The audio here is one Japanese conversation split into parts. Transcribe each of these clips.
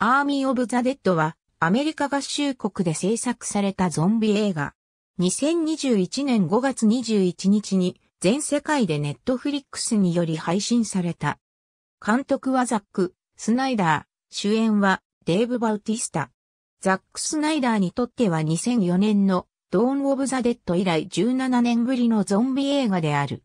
アーミー・オブ・ザ・デッドは、アメリカ合衆国で制作されたゾンビ映画。2021年5月21日に、全世界でネットフリックスにより配信された。監督はザック・スナイダー、主演はデーブ・バウティスタ。ザック・スナイダーにとっては2004年のドーン・オブ・ザ・デッド以来17年ぶりのゾンビ映画である。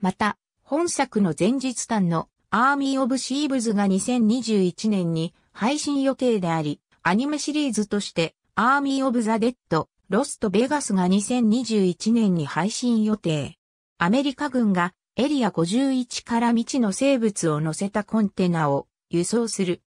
また、本作の前日譚のアーミー・オブ・シーブズが2021年に配信予定であり、アニメシリーズとして、アーミー・オブ・ザ・デッド、ロスト・ベガスが2021年に配信予定。アメリカ軍がエリア51から未知の生物を乗せたコンテナを輸送する。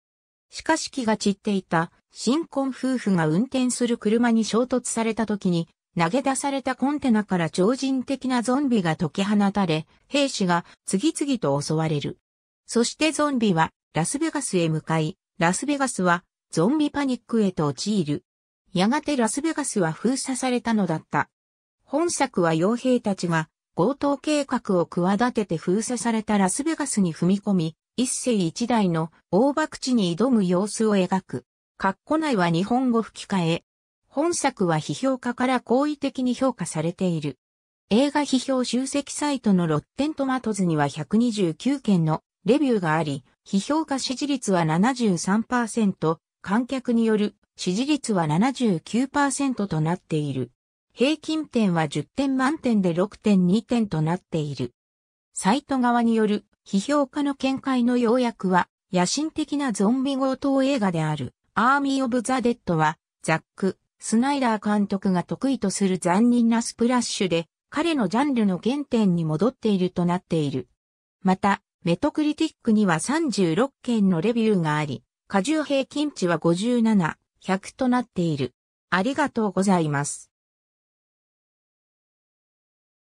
しかし気が散っていた新婚夫婦が運転する車に衝突された時に投げ出されたコンテナから超人的なゾンビが解き放たれ、兵士が次々と襲われる。そしてゾンビはラスベガスへ向かい、ラスベガスはゾンビパニックへと陥る。やがてラスベガスは封鎖されたのだった。本作は傭兵たちが強盗計画を企てて封鎖されたラスベガスに踏み込み、一世一代の大爆地に挑む様子を描く。カッコ内は日本語吹き替え。本作は批評家から好意的に評価されている。映画批評集積サイトのロッテントマトズには129件のレビューがあり、批評家支持率は73%、観客による支持率は79%となっている。平均点は10点満点で6.2点となっている。サイト側による批評家の見解の要約は、野心的なゾンビ強盗映画である、アーミー・オブ・ザ・デッドは、ザック・スナイダー監督が得意とする残忍なスプラッシュで、彼のジャンルの原点に戻っているとなっている。また、メトクリティックには36件のレビューがあり、過重平均値は57、100となっている。ありがとうございます。